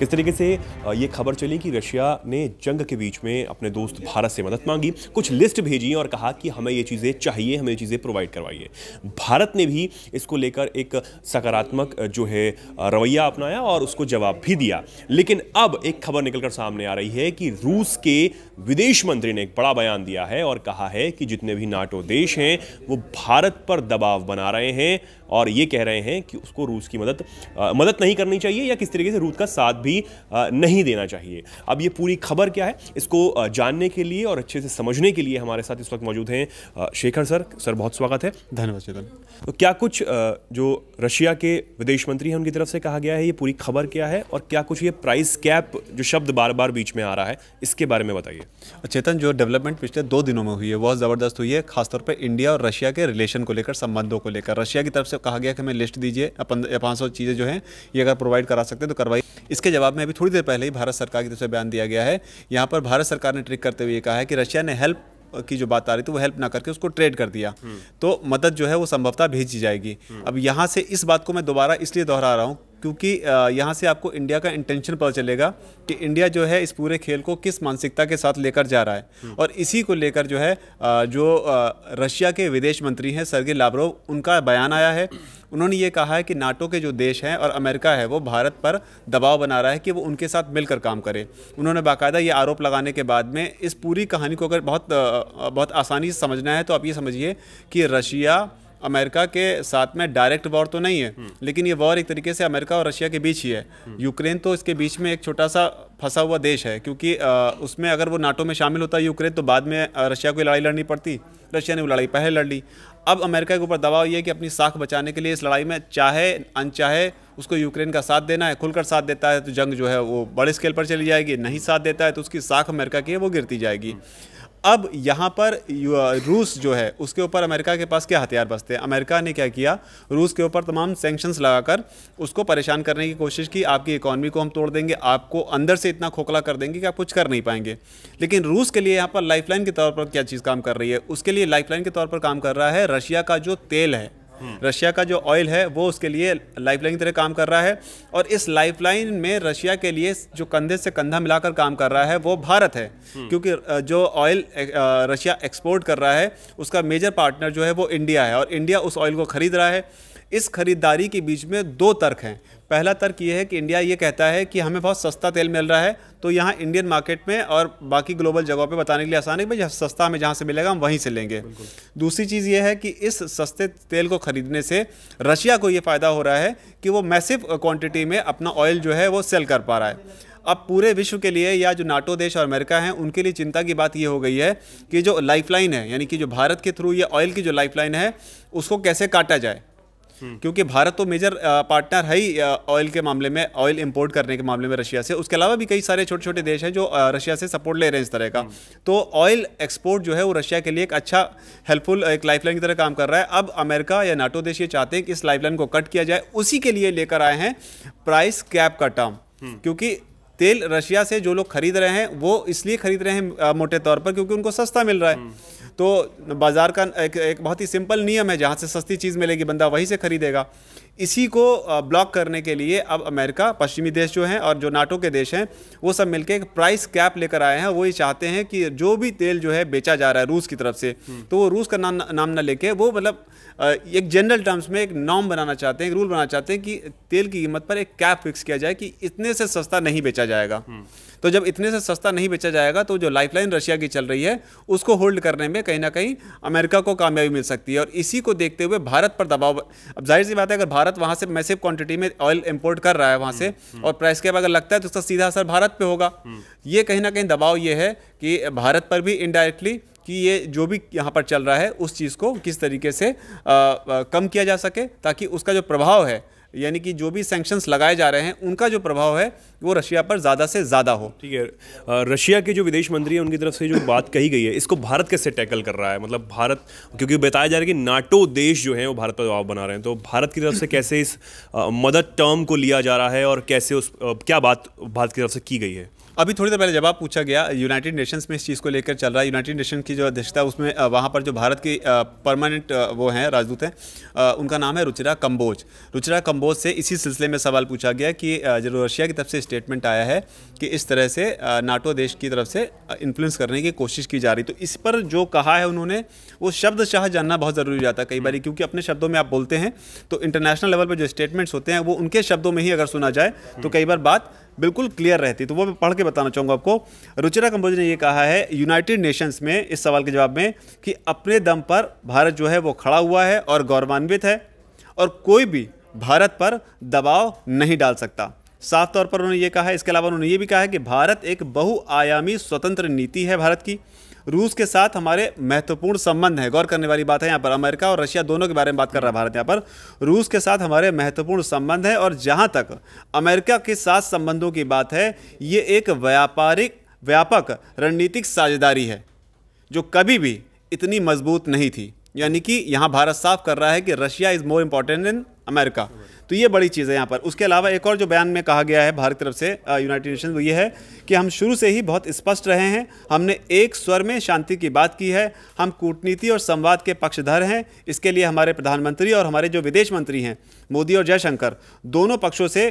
किस तरीके से ये खबर चली कि रशिया ने जंग के बीच में अपने दोस्त भारत से मदद मांगी कुछ लिस्ट भेजी और कहा कि हमें ये चीज़ें चाहिए हमें ये चीज़ें प्रोवाइड करवाइए भारत ने भी इसको लेकर एक सकारात्मक जो है रवैया अपनाया और उसको जवाब भी दिया लेकिन अब एक खबर निकलकर सामने आ रही है कि रूस के विदेश मंत्री ने एक बड़ा बयान दिया है और कहा है कि जितने भी नाटो देश हैं वो भारत पर दबाव बना रहे हैं और ये कह रहे हैं कि उसको रूस की मदद आ, मदद नहीं करनी चाहिए या किस तरीके से रूस का साथ भी आ, नहीं देना चाहिए अब ये पूरी खबर क्या है इसको जानने के लिए और अच्छे से समझने के लिए हमारे साथ इस वक्त मौजूद हैं शेखर सर सर बहुत स्वागत है धन्यवाद चेतन तो क्या कुछ जो रशिया के विदेश मंत्री हैं उनकी तरफ से कहा गया है ये पूरी खबर क्या है और क्या कुछ ये प्राइस कैप जो शब्द बार बार बीच में आ रहा है इसके बारे में बताइए चेतन जो डेवलपमेंट पिछले दो दिनों में हुई है बहुत ज़बरदस्त हुई है खासतौर पर इंडिया और रशिया के रिलेशन को लेकर संबंधों को लेकर रशिया की तरफ से कहा गया कि हमें लिस्ट दीजिए पाँच सौ चीज़ें जो हैं ये अगर प्रोवाइड करा सकते हैं तो करवाई इसके जवाब में अभी थोड़ी देर पहले ही भारत सरकार की तरफ से बयान दिया गया है यहाँ पर भारत सरकार ने ट्रिक करते हुए कहा है कि रशिया ने हेल्प की जो बात आ रही थी वो हेल्प ना करके उसको ट्रेड कर दिया हम्म। तो मदद जो है वो संभवतः भेजी जाएगी हम्म। अब यहाँ से इस बात को मैं दोबारा इसलिए दोहरा रहा हूँ क्योंकि यहाँ से आपको इंडिया का इंटेंशन पता चलेगा कि इंडिया जो है इस पूरे खेल को किस मानसिकता के साथ लेकर जा रहा है हम्म। और इसी को लेकर जो है जो रशिया के विदेश मंत्री हैं सरगे लाब्रोव उनका बयान आया है उन्होंने ये कहा है कि नाटो के जो देश हैं और अमेरिका है वो भारत पर दबाव बना रहा है कि वो उनके साथ मिलकर काम करे उन्होंने बाकायदा ये आरोप लगाने के बाद में इस पूरी कहानी को अगर बहुत बहुत आसानी से समझना है तो आप ये समझिए कि रशिया अमेरिका के साथ में डायरेक्ट वॉर तो नहीं है लेकिन ये वॉर एक तरीके से अमेरिका और रशिया के बीच ही है हम्म। यूक्रेन तो इसके बीच में एक छोटा सा फंसा हुआ देश है क्योंकि उसमें अगर वो नाटो में शामिल होता यूक्रेन तो बाद में रशिया को लड़ाई लड़नी पड़ती रशिया ने वो लड़ाई पहले लड़ ली अब अमेरिका के ऊपर दबाव ये है कि अपनी साख बचाने के लिए इस लड़ाई में चाहे अनचाहे उसको यूक्रेन का साथ देना है खुलकर साथ देता है तो जंग जो है वो बड़े स्केल पर चली जाएगी नहीं साथ देता है तो उसकी साख अमेरिका की है वो गिरती जाएगी हम्म। अब यहाँ पर रूस जो है उसके ऊपर अमेरिका के पास क्या हथियार बसते हैं अमेरिका ने क्या किया रूस के ऊपर तमाम सेंक्शंस लगाकर उसको परेशान करने की कोशिश की आपकी इकोनॉमी को हम तोड़ देंगे आपको अंदर से इतना खोखला कर देंगे कि आप कुछ कर नहीं पाएंगे लेकिन रूस के लिए यहाँ पर लाइफलाइन के तौर पर क्या चीज़ काम कर रही है उसके लिए लाइफलाइन के तौर पर काम कर रहा है रशिया का जो तेल है हम्म। रशिया का जो ऑयल है वो उसके लिए लाइफलाइन की तरह काम कर रहा है और इस लाइफलाइन में रशिया के लिए जो कंधे से कंधा मिलाकर काम कर रहा है वो भारत है हम्म। क्योंकि जो ऑयल रशिया एक्सपोर्ट कर रहा है उसका मेजर पार्टनर जो है वो इंडिया है और इंडिया उस ऑयल को खरीद रहा है इस खरीदारी के बीच में दो तर्क हैं पहला तर्क ये है कि इंडिया ये कहता है कि हमें बहुत सस्ता तेल मिल रहा है तो यहाँ इंडियन मार्केट में और बाकी ग्लोबल जगहों पे बताने के लिए आसान है कि भाई सस्ता हमें जहाँ से मिलेगा हम वहीं से लेंगे दूसरी चीज़ ये है कि इस सस्ते तेल को ख़रीदने से रशिया को ये फ़ायदा हो रहा है कि वो मैसिव क्वान्टिटी में अपना ऑयल जो है वो सेल कर पा रहा है अब पूरे विश्व के लिए या जो नाटो देश और अमेरिका हैं उनके लिए चिंता की बात ये हो गई है कि जो लाइफलाइन है यानी कि जो भारत के थ्रू ये ऑयल की जो लाइफलाइन है उसको कैसे काटा जाए क्योंकि भारत तो मेजर पार्टनर है ही ऑयल के मामले में ऑयल इंपोर्ट करने के मामले में रशिया से उसके अलावा भी कई सारे छोटे छोटे देश हैं जो रशिया से सपोर्ट ले रहे हैं इस तरह का तो ऑयल एक्सपोर्ट जो है वो रशिया के लिए एक अच्छा हेल्पफुल एक लाइफलाइन की तरह काम कर रहा है अब अमेरिका या नाटो देश ये चाहते हैं कि इस लाइफलाइन को कट किया जाए उसी के लिए लेकर आए हैं प्राइस कैप का टर्म क्योंकि तेल रशिया से जो लोग खरीद रहे हैं वो इसलिए खरीद रहे हैं मोटे तौर पर क्योंकि उनको सस्ता मिल रहा है तो बाज़ार का एक, एक बहुत ही सिंपल नियम है जहाँ से सस्ती चीज़ मिलेगी बंदा वहीं से ख़रीदेगा इसी को ब्लॉक करने के लिए अब अमेरिका पश्चिमी देश जो हैं और जो नाटो के देश हैं वो सब मिलकर एक प्राइस कैप लेकर आए हैं वो ये चाहते हैं कि जो भी तेल जो है बेचा जा रहा है रूस की तरफ से हम्म। तो वो रूस का नाम नाम ना लेके वो मतलब एक जनरल टर्म्स में एक नॉर्म बनाना चाहते हैं एक रूल बनाना चाहते हैं कि तेल की कीमत पर एक कैप फिक्स किया जाए कि इतने से सस्ता नहीं बेचा जाएगा हम्म। तो जब इतने से सस्ता नहीं बेचा जाएगा तो जो लाइफलाइन रशिया की चल रही है उसको होल्ड करने में कहीं ना कहीं अमेरिका को कामयाबी मिल सकती है और इसी को देखते हुए भारत पर दबाव अब जाहिर सी बात है अगर भारत भारत वहाँ से मैसिव क्वांटिटी में ऑयल इंपोर्ट कर रहा है वहाँ से हम्म, और प्राइस कैप अगर लगता है तो उसका सीधा असर भारत पे होगा हम्म। ये कहीं ना कहीं दबाव ये है कि भारत पर भी इनडायरेक्टली कि ये जो भी यहाँ पर चल रहा है उस चीज़ को किस तरीके से आ, आ, कम किया जा सके ताकि उसका जो प्रभाव है यानी कि जो भी सैंक्शंस लगाए जा रहे हैं उनका जो प्रभाव है वो रशिया पर ज़्यादा से ज़्यादा हो ठीक है रशिया के जो विदेश मंत्री हैं उनकी तरफ से जो बात कही गई है इसको भारत कैसे टैकल कर रहा है मतलब भारत क्योंकि बताया जा रहा है कि नाटो देश जो हैं वो भारत पर दबाव बना रहे हैं तो भारत की तरफ से कैसे इस मदद टर्म को लिया जा रहा है और कैसे उस क्या बात भारत की तरफ से की गई है अभी थोड़ी देर पहले जवाब पूछा गया यूनाइटेड नेशंस में इस चीज़ को लेकर चल रहा है यूनाइटेड नेशन की जो अध्यक्षता उसमें वहाँ पर जो भारत की परमानेंट वो हैं राजदूत हैं उनका नाम है रुचिरा कम्बोज रुचिरा कम्बोज से इसी सिलसिले में सवाल पूछा गया कि जो रशिया की तरफ से स्टेटमेंट आया है कि इस तरह से नाटो देश की तरफ से इन्फ्लुएंस करने की कोशिश की जा रही तो इस पर जो कहा है उन्होंने वो शब्द शाह जानना बहुत ज़रूरी जाता है कई बार हम्म। क्योंकि अपने शब्दों में आप बोलते हैं तो इंटरनेशनल लेवल पर जो स्टेटमेंट्स होते हैं वो उनके शब्दों में ही अगर सुना जाए तो हम्म। कई बार बात बिल्कुल क्लियर रहती तो वो मैं पढ़ के बताना चाहूँगा आपको रुचिरा कंबोज ने ये कहा है यूनाइटेड नेशंस में इस सवाल के जवाब में कि अपने दम पर भारत जो है वो खड़ा हुआ है और गौरवान्वित है और कोई भी भारत पर दबाव नहीं डाल सकता साफ तौर पर उन्होंने ये कहा है इसके अलावा उन्होंने ये भी कहा है कि भारत एक बहुआयामी स्वतंत्र नीति है भारत की रूस के साथ हमारे महत्वपूर्ण संबंध है गौर करने वाली बात है यहाँ पर अमेरिका और रशिया दोनों के बारे में बात कर रहा है भारत यहाँ पर रूस के साथ हमारे महत्वपूर्ण संबंध है और जहाँ तक अमेरिका के साथ संबंधों की बात है ये एक व्यापारिक व्यापक रणनीतिक साझेदारी है जो कभी भी इतनी मजबूत नहीं थी यानी कि यहाँ भारत साफ कर रहा है कि Russia is more important in America तो ये बड़ी चीज़ है यहाँ पर उसके अलावा एक और जो बयान में कहा गया है भारत की तरफ से यूनाइटेड नेशन वो ये है कि हम शुरू से ही बहुत स्पष्ट रहे हैं हमने एक स्वर में शांति की बात की है हम कूटनीति और संवाद के पक्षधर हैं इसके लिए हमारे प्रधानमंत्री और हमारे जो विदेश मंत्री हैं मोदी और जयशंकर दोनों पक्षों से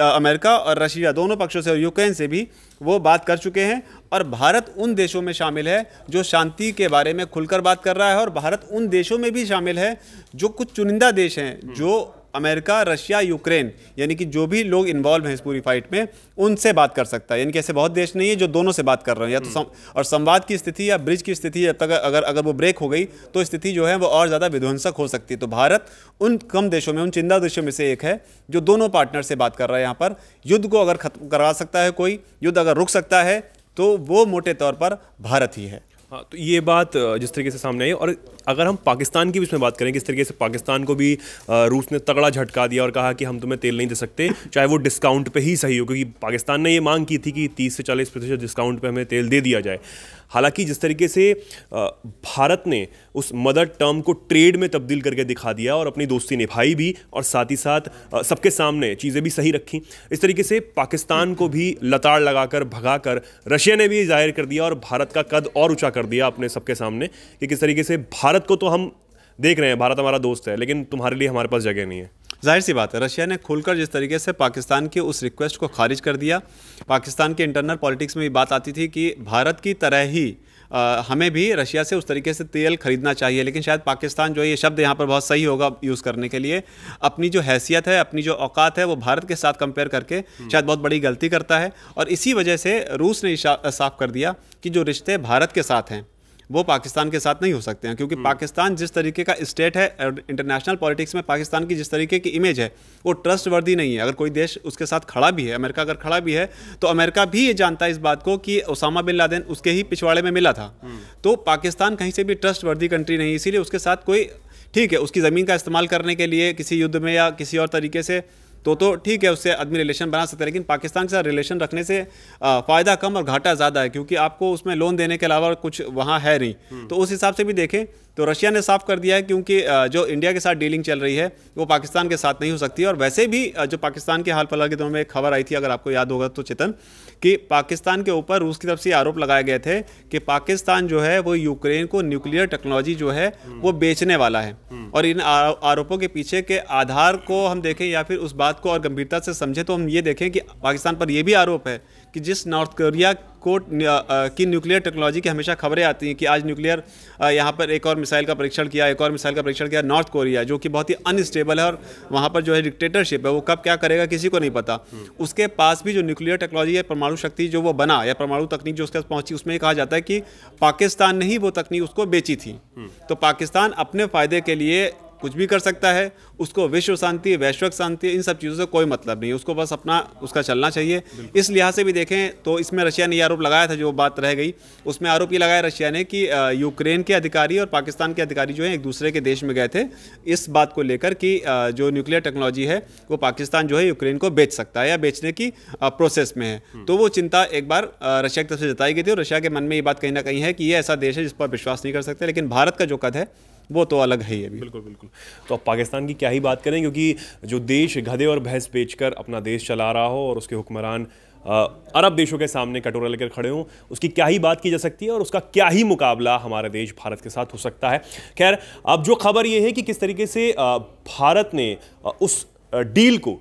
अमेरिका और रशिया दोनों पक्षों से और यूक्रेन से भी वो बात कर चुके हैं और भारत उन देशों में शामिल है जो शांति के बारे में खुलकर बात कर रहा है और भारत उन देशों में भी शामिल है जो कुछ चुनिंदा देश हैं जो अमेरिका रशिया यूक्रेन यानी कि जो भी लोग इन्वॉल्व हैं इस पूरी फाइट में उनसे बात कर सकता है यानी कि ऐसे बहुत देश नहीं है जो दोनों से बात कर रहे हैं या तो सम, हम्म। और संवाद की स्थिति या ब्रिज की स्थिति जब तक अगर अगर वो ब्रेक हो गई तो स्थिति जो है वो और ज़्यादा विध्वंसक हो सकती है तो भारत उन कम देशों में उन चिंदा देशों में से एक है जो दोनों पार्टनर से बात कर रहा है यहाँ पर युद्ध को अगर खत्म करवा सकता है कोई युद्ध अगर रुक सकता है तो वो मोटे तौर पर भारत ही है हाँ तो ये बात जिस तरीके से सामने आई और अगर हम पाकिस्तान की भी इसमें बात करें किस तरीके से पाकिस्तान को भी रूस ने तगड़ा झटका दिया और कहा कि हम तुम्हें तेल नहीं दे सकते चाहे वो डिस्काउंट पे ही सही हो क्योंकि पाकिस्तान ने ये मांग की थी कि 30 से 40 प्रतिशत डिस्काउंट पे हमें तेल दे दिया जाए हालांकि जिस तरीके से भारत ने उस मदर टर्म को ट्रेड में तब्दील करके दिखा दिया और अपनी दोस्ती निभाई भी और साथ ही साथ सबके सामने चीज़ें भी सही रखी इस तरीके से पाकिस्तान को भी लताड़ लगाकर भगाकर रशिया ने भी जाहिर कर दिया और भारत का कद और ऊँचा कर दिया अपने सबके सामने कि किस तरीके से भारत को तो हम देख रहे हैं भारत हमारा दोस्त है लेकिन तुम्हारे लिए हमारे पास जगह नहीं है जाहिर सी बात है रशिया ने खुलकर जिस तरीके से पाकिस्तान की उस रिक्वेस्ट को खारिज कर दिया पाकिस्तान के इंटरनल पॉलिटिक्स में भी बात आती थी कि भारत की तरह ही आ, हमें भी रशिया से उस तरीके से तेल खरीदना चाहिए लेकिन शायद पाकिस्तान जो है ये शब्द यहाँ पर बहुत सही होगा यूज़ करने के लिए अपनी जो हैसियत है अपनी जो औकात है वो भारत के साथ कंपेयर करके हम्म। शायद बहुत बड़ी गलती करता है और इसी वजह से रूस ने साफ कर दिया कि जो रिश्ते भारत के साथ हैं वो पाकिस्तान के साथ नहीं हो सकते हैं क्योंकि हम्म। पाकिस्तान जिस तरीके का स्टेट है इंटरनेशनल पॉलिटिक्स में पाकिस्तान की जिस तरीके की इमेज है वो ट्रस्ट वर्दी नहीं है अगर कोई देश उसके साथ खड़ा भी है अमेरिका अगर खड़ा भी है तो अमेरिका भी ये जानता है इस बात को कि ओसामा बिन लादेन उसके ही पिछवाड़े में मिला था हम्म। तो पाकिस्तान कहीं से भी ट्रस्ट वर्दी कंट्री नहीं इसीलिए उसके साथ कोई ठीक है उसकी ज़मीन का इस्तेमाल करने के लिए किसी युद्ध में या किसी और तरीके से तो तो ठीक है उससे आदमी रिलेशन बना सकते हैं लेकिन पाकिस्तान के साथ रिलेशन रखने से फ़ायदा कम और घाटा ज़्यादा है क्योंकि आपको उसमें लोन देने के अलावा कुछ वहाँ है नहीं हम्म। तो उस हिसाब से भी देखें तो रशिया ने साफ कर दिया है क्योंकि जो इंडिया के साथ डीलिंग चल रही है वो पाकिस्तान के साथ नहीं हो सकती और वैसे भी जो पाकिस्तान के हाल फिलहाल के दिनों में एक खबर आई थी अगर आपको याद होगा तो चेतन कि पाकिस्तान के ऊपर रूस की तरफ से आरोप लगाए गए थे कि पाकिस्तान जो है वो यूक्रेन को न्यूक्लियर टेक्नोलॉजी जो है वो बेचने वाला है और इन आरोपों के पीछे के आधार को हम देखें या फिर उस बात को और गंभीरता से समझें तो हम ये देखें कि पाकिस्तान पर यह भी आरोप है कि जिस नॉर्थ कोरिया को की न्यूक्लियर टेक्नोलॉजी की हमेशा खबरें आती हैं कि आज न्यूक्लियर यहाँ पर एक और मिसाइल का परीक्षण किया एक और मिसाइल का परीक्षण किया नॉर्थ कोरिया जो कि बहुत ही अनस्टेबल है और वहाँ पर जो है डिक्टेटरशिप है वो कब क्या करेगा किसी को नहीं पता उसके पास भी जो न्यूक्लियर टेक्नोलॉजी है परमाणु शक्ति जो वो बना या परमाणु तकनीक जो उसके पास पहुँची उसमें कहा जाता है कि पाकिस्तान ने ही वो तकनीक उसको बेची थी तो पाकिस्तान अपने फ़ायदे के लिए कुछ भी कर सकता है उसको विश्व शांति वैश्विक शांति इन सब चीज़ों से कोई मतलब नहीं उसको बस अपना उसका चलना चाहिए इस लिहाज से भी देखें तो इसमें रशिया ने यह आरोप लगाया था जो बात रह गई उसमें आरोप ये लगाया रशिया ने कि यूक्रेन के अधिकारी और पाकिस्तान के अधिकारी जो हैं एक दूसरे के देश में गए थे इस बात को लेकर कि जो न्यूक्लियर टेक्नोलॉजी है वो पाकिस्तान जो है यूक्रेन को बेच सकता है या बेचने की प्रोसेस में है हम्म। तो वो चिंता एक बार रशिया की तरफ से जताई गई थी और रशिया के मन में ये बात कहीं ना कहीं है कि ये ऐसा देश है जिस पर विश्वास नहीं कर सकते लेकिन भारत का जो कद है वो तो अलग है ये भी बिल्कुल बिल्कुल तो अब पाकिस्तान की क्या ही बात करें क्योंकि जो देश गधे और भैंस बेचकर अपना देश चला रहा हो और उसके हुक्मरान अरब देशों के सामने कटोरा लेकर खड़े हों उसकी क्या ही बात की जा सकती है और उसका क्या ही मुकाबला हमारा देश भारत के साथ हो सकता है खैर अब जो खबर ये है कि किस तरीके से भारत ने उस डील को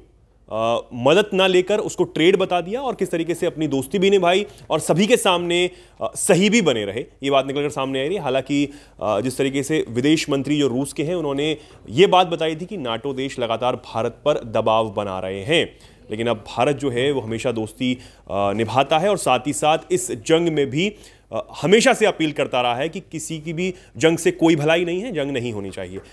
मदद ना लेकर उसको ट्रेड बता दिया और किस तरीके से अपनी दोस्ती भी निभाई और सभी के सामने आ, सही भी बने रहे ये बात निकलकर सामने आ रही है हालांकि जिस तरीके से विदेश मंत्री जो रूस के हैं उन्होंने ये बात बताई थी कि नाटो देश लगातार भारत पर दबाव बना रहे हैं लेकिन अब भारत जो है वो हमेशा दोस्ती निभाता है और साथ ही साथ इस जंग में भी हमेशा से अपील करता रहा है कि किसी की भी जंग से कोई भलाई नहीं है जंग नहीं होनी चाहिए